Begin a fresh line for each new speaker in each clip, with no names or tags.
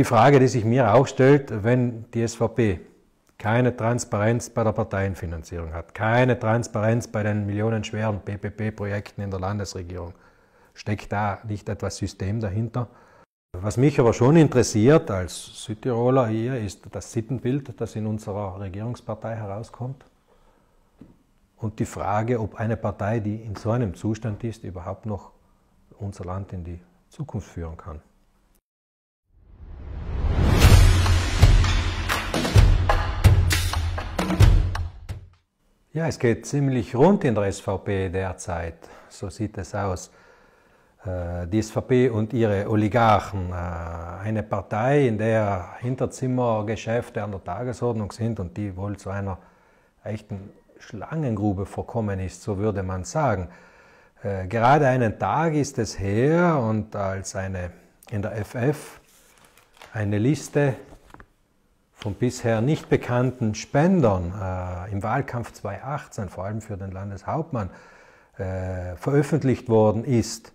die Frage, die sich mir auch stellt, wenn die SVP keine Transparenz bei der Parteienfinanzierung hat, keine Transparenz bei den millionenschweren PPP-Projekten in der Landesregierung. Steckt da nicht etwas System dahinter? Was mich aber schon interessiert als Südtiroler hier ist das Sittenbild, das in unserer Regierungspartei herauskommt. Und die Frage, ob eine Partei, die in so einem Zustand ist, überhaupt noch unser Land in die Zukunft führen kann. Ja, es geht ziemlich rund in der SVP derzeit. So sieht es aus. Äh, die SVP und ihre Oligarchen, äh, eine Partei, in der Hinterzimmergeschäfte an der Tagesordnung sind und die wohl zu einer echten Schlangengrube verkommen ist, so würde man sagen. Äh, gerade einen Tag ist es her und als eine in der FF eine Liste von bisher nicht bekannten Spendern äh, im Wahlkampf 2018, vor allem für den Landeshauptmann, äh, veröffentlicht worden ist.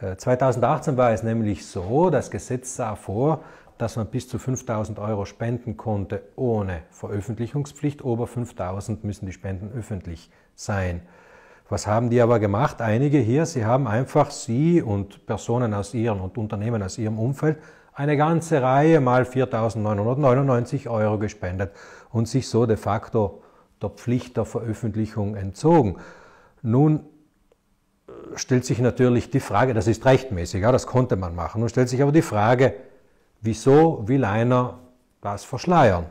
Äh, 2018 war es nämlich so, das Gesetz sah vor, dass man bis zu 5000 Euro spenden konnte ohne Veröffentlichungspflicht. Ober 5000 müssen die Spenden öffentlich sein. Was haben die aber gemacht? Einige hier, sie haben einfach sie und Personen aus ihrem und Unternehmen aus ihrem Umfeld eine ganze Reihe mal 4.999 Euro gespendet und sich so de facto der Pflicht der Veröffentlichung entzogen. Nun äh, stellt sich natürlich die Frage, das ist rechtmäßig, ja, das konnte man machen, nun stellt sich aber die Frage, wieso will einer das verschleiern?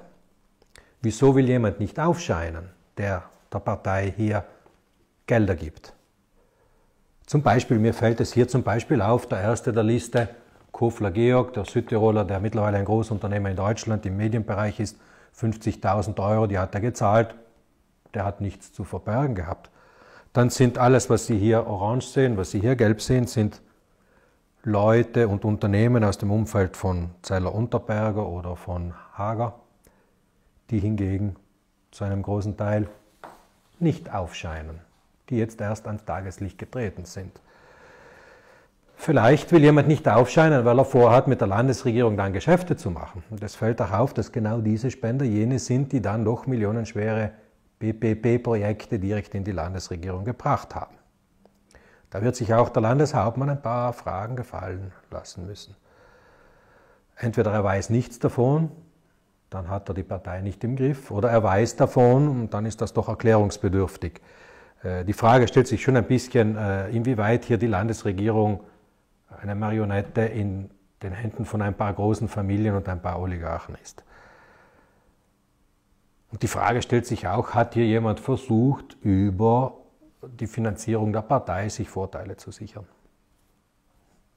Wieso will jemand nicht aufscheinen, der der Partei hier Gelder gibt? Zum Beispiel, mir fällt es hier zum Beispiel auf, der erste der Liste, Kofler Georg, der Südtiroler, der mittlerweile ein Großunternehmer in Deutschland im Medienbereich ist, 50.000 Euro, die hat er gezahlt. Der hat nichts zu verbergen gehabt. Dann sind alles, was Sie hier orange sehen, was Sie hier gelb sehen, sind Leute und Unternehmen aus dem Umfeld von Zeller Unterberger oder von Hager, die hingegen zu einem großen Teil nicht aufscheinen, die jetzt erst ans Tageslicht getreten sind. Vielleicht will jemand nicht aufscheinen, weil er vorhat, mit der Landesregierung dann Geschäfte zu machen. Und es fällt auch auf, dass genau diese Spender jene sind, die dann doch millionenschwere PPP-Projekte direkt in die Landesregierung gebracht haben. Da wird sich auch der Landeshauptmann ein paar Fragen gefallen lassen müssen. Entweder er weiß nichts davon, dann hat er die Partei nicht im Griff, oder er weiß davon und dann ist das doch erklärungsbedürftig. Äh, die Frage stellt sich schon ein bisschen, äh, inwieweit hier die Landesregierung eine Marionette in den Händen von ein paar großen Familien und ein paar Oligarchen ist. Und die Frage stellt sich auch, hat hier jemand versucht, über die Finanzierung der Partei sich Vorteile zu sichern?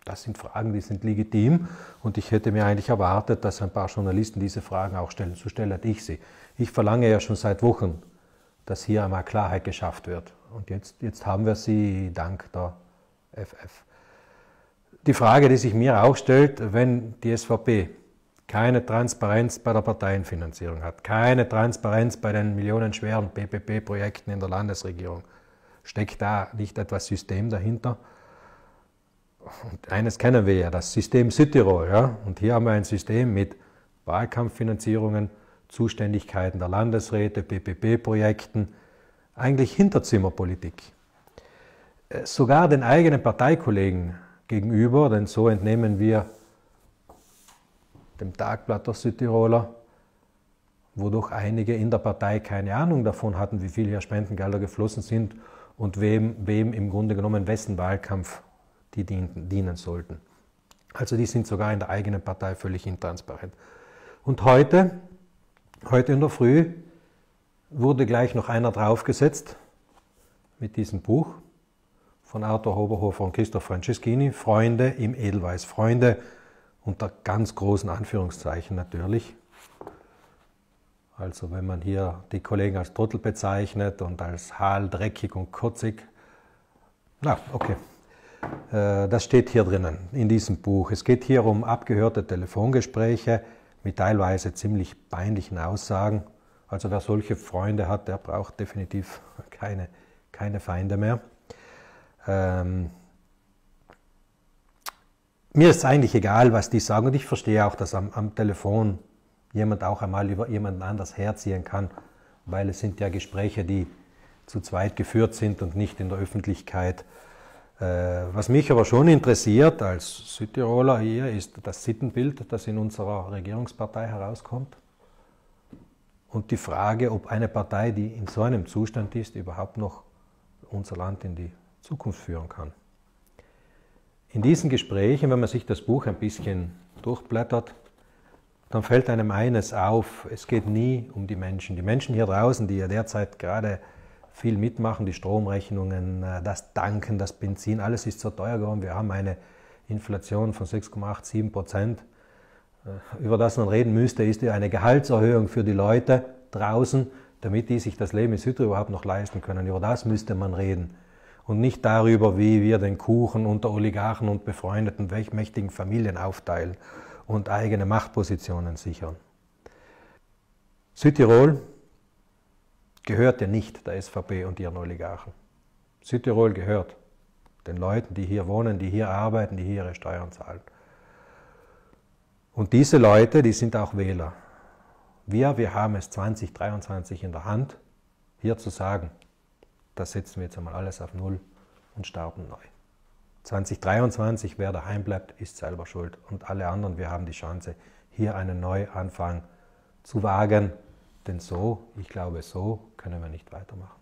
Das sind Fragen, die sind legitim und ich hätte mir eigentlich erwartet, dass ein paar Journalisten diese Fragen auch stellen. So stelle ich sie. Ich verlange ja schon seit Wochen, dass hier einmal Klarheit geschafft wird. Und jetzt, jetzt haben wir sie dank der FF die Frage, die sich mir auch stellt, wenn die SVP keine Transparenz bei der Parteienfinanzierung hat, keine Transparenz bei den millionenschweren PPP-Projekten in der Landesregierung. Steckt da nicht etwas System dahinter? Und eines kennen wir ja, das System Südtirol. Ja? Und hier haben wir ein System mit Wahlkampffinanzierungen, Zuständigkeiten der Landesräte, PPP-Projekten, eigentlich Hinterzimmerpolitik. Äh, sogar den eigenen Parteikollegen gegenüber, denn so entnehmen wir dem Tagblatt der Südtiroler, wodurch einige in der Partei keine Ahnung davon hatten, wie viel hier Spendengelder geflossen sind und wem, wem im Grunde genommen wessen Wahlkampf die dienten, dienen sollten. Also die sind sogar in der eigenen Partei völlig intransparent. Und heute, heute in der Früh, wurde gleich noch einer draufgesetzt mit diesem Buch von Arthur Hoberhofer und Christoph Franceschini, Freunde im Edelweiß, Freunde unter ganz großen Anführungszeichen natürlich. Also wenn man hier die Kollegen als Trottel bezeichnet und als Hal, dreckig und kurzig. Na, okay. Äh, das steht hier drinnen, in diesem Buch. Es geht hier um abgehörte Telefongespräche mit teilweise ziemlich peinlichen Aussagen. Also wer solche Freunde hat, der braucht definitiv keine, keine Feinde mehr ähm, mir ist eigentlich egal, was die sagen. Und ich verstehe auch, dass am, am Telefon jemand auch einmal über jemanden anders herziehen kann, weil es sind ja Gespräche, die zu zweit geführt sind und nicht in der Öffentlichkeit. Äh, was mich aber schon interessiert als Südtiroler hier ist das Sittenbild, das in unserer Regierungspartei herauskommt. Und die Frage, ob eine Partei, die in so einem Zustand ist, überhaupt noch unser Land in die Zukunft führen kann. In diesen Gesprächen, wenn man sich das Buch ein bisschen durchblättert, dann fällt einem eines auf, es geht nie um die Menschen. Die Menschen hier draußen, die ja derzeit gerade viel mitmachen, die Stromrechnungen, äh, das Tanken, das Benzin, alles ist so teuer geworden. Wir haben eine Inflation von 6,8, 7 Prozent. Äh, über das man reden müsste, ist eine Gehaltserhöhung für die Leute draußen, damit die sich das Leben in Südtirol überhaupt noch leisten können. Über das müsste man reden und nicht darüber, wie wir den Kuchen unter Oligarchen und befreundeten mächtigen Familien aufteilen und eigene Machtpositionen sichern. Südtirol gehört ja nicht der SVP und ihren Oligarchen. Südtirol gehört den Leuten, die hier wohnen, die hier arbeiten, die hier ihre Steuern zahlen. Und diese Leute, die sind auch Wähler. Wir, wir haben es 2023 in der Hand, hier zu sagen, da setzen wir jetzt einmal alles auf Null und starten neu. 2023, wer daheim bleibt, ist selber schuld. Und alle anderen, wir haben die Chance, hier einen Neuanfang zu wagen. Denn so, ich glaube, so können wir nicht weitermachen.